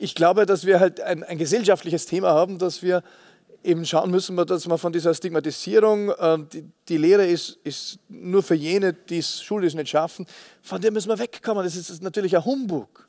ich glaube, dass wir halt ein, ein, gesellschaftliches Thema haben, dass wir eben schauen müssen, dass man von dieser Stigmatisierung, äh, die, die, Lehre ist, ist, nur für jene, die es schulisch nicht schaffen, von dem müssen wir wegkommen. Das ist natürlich ein Humbug.